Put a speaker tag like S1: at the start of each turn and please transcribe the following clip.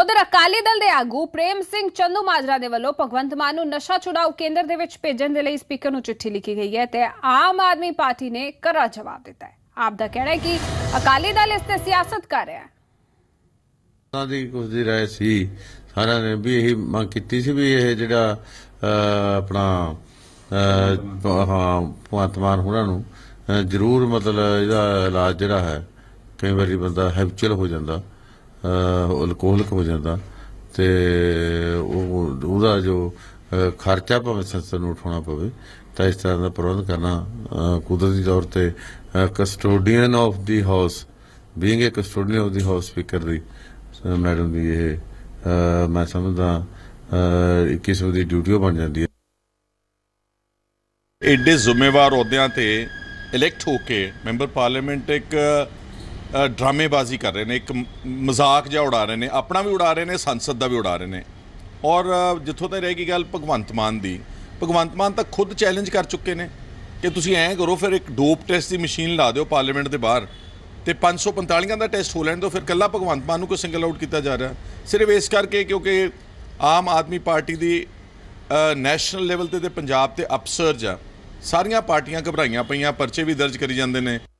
S1: ਉਧਰ ਅਕਾਲੀ ਦਲ ਦੇ ਆਗੂ ਪ੍ਰੇਮ ਸਿੰਘ ਚੰਦੂ ਮਾਜਰਾ ਦੇ ਵੱਲੋਂ ਭਗਵੰਤ ਮਾਨ ਨੂੰ ਨਸ਼ਾ ਛੁਡਾਉ ਕੇਂਦਰ ਦੇ ਵਿੱਚ ਭੇਜਣ ਦੇ ਲਈ ਸਪੀਕਰ ਨੂੰ ਚਿੱਠੀ ਲਿਖੀ ਗਈ ਹੈ ਤੇ ਆਮ ਆਦਮੀ ਪਾਰਟੀ ਨੇ ਕਰਾ ਜਵਾਬ ਦਿੱਤਾ ਹੈ ਆਪ ਦਾ ਕਹਿਣਾ ਹੈ ਕਿ ਅਕਾਲੀ ਦਲ ਇਸ ਤੇ ਸਿਆਸਤ ਕਰ ਰਿਹਾ ਹੈ
S2: ਉਹਨਾਂ ਦੀ ਕੁਝ ਦੀ رائے ਸੀ ਸਾਰਿਆਂ ਨੇ ਵੀ ਇਹ ਮੰਗ ਕੀਤੀ ਸੀ ਵੀ ਇਹ ਜਿਹੜਾ ਆਪਣਾ ਭਗਵੰਤ ਮਾਨ ਉਹਨਾਂ ਨੂੰ ਜ਼ਰੂਰ ਮਤਲਬ ਇਹਦਾ ਇਲਾਜ ਜਿਹੜਾ ਹੈ ਕਈ ਵਾਰੀ ਬੰਦਾ ਹੈਬਚੁਅਲ ਹੋ ਜਾਂਦਾ ਅਲਕੋਹਲਿਕ ਹੋ ਜਾਂਦਾ ਤੇ ਉਹ ਉਹਦਾ ਜੋ ਖਰਚਾ ਭਾਵੇਂ ਸੰਸਥਾ ਨੂੰ ਉਠਾਉਣਾ ਪਵੇ ਤਾਂ ਇਸ ਤਰ੍ਹਾਂ ਦਾ ਪ੍ਰਬੰਧ ਕਰਨਾ ਕੁਦਰਤੀ ਤੌਰ ਤੇ custodian of the house being a custodian of the house speaker ਦੀ ਮੈਡਮ ਦੀ ਇਹ ਮੈਂ ਸਮਝਦਾ ਕਿਸ ਦੀ ਡਿਊਟੀ ਬਣ ਜਾਂਦੀ ਹੈ
S3: ਐਡੇ ਜ਼ਿੰਮੇਵਾਰ ਅਹੁਦਿਆਂ ਤੇ ਇਲੈਕਟ ਹੋ ਕੇ ਮੈਂਬਰ ਪਾਰਲੀਮੈਂਟ ਇੱਕ ਡਰਾਮੇਬਾਜ਼ੀ ਕਰ ਰਹੇ ਨੇ ਇੱਕ ਮਜ਼ਾਕ ਜਿਹਾ ਉਡਾ ਰਹੇ ਨੇ ਆਪਣਾ ਵੀ ਉਡਾ ਰਹੇ ਨੇ ਸੰਸਦ ਦਾ ਵੀ ਉਡਾ ਰਹੇ ਨੇ ਔਰ ਜਿੱਥੋਂ ਤੱਕ ਗਈ ਗੱਲ ਭਗਵੰਤ ਮਾਨ ਦੀ ਭਗਵੰਤ ਮਾਨ ਤਾਂ ਖੁਦ ਚੈਲੰਜ ਕਰ ਚੁੱਕੇ ਨੇ ਕਿ ਤੁਸੀਂ ਐਂ ਕਰੋ ਫਿਰ ਇੱਕ ਡੋਪ ਟੈਸਟ ਦੀ ਮਸ਼ੀਨ ਲਾ ਦਿਓ ਪਾਰਲੀਮੈਂਟ ਦੇ ਬਾਹਰ ਤੇ 545 ਦਾ ਟੈਸਟ ਹੋ ਲੈਣ ਤੋਂ ਫਿਰ ਕੱਲਾ ਭਗਵੰਤ ਮਾਨ ਨੂੰ ਕੋਈ ਸਿੰਗਲ ਆਊਟ ਕੀਤਾ ਜਾ ਰਿਹਾ ਸਿਰਫ ਇਸ ਕਰਕੇ ਕਿਉਂਕਿ ਆਮ ਆਦਮੀ ਪਾਰਟੀ ਦੀ ਨੈਸ਼ਨਲ ਲੈਵਲ ਤੇ ਤੇ ਪੰਜਾਬ ਤੇ ਅਪਸਰਜ ਆ ਸਾਰੀਆਂ ਪਾਰਟੀਆਂ ਘਬਰਾਈਆਂ ਪਈਆਂ ਪਰਚੇ ਵੀ ਦਰਜ ਕਰੀ ਜਾਂਦੇ ਨੇ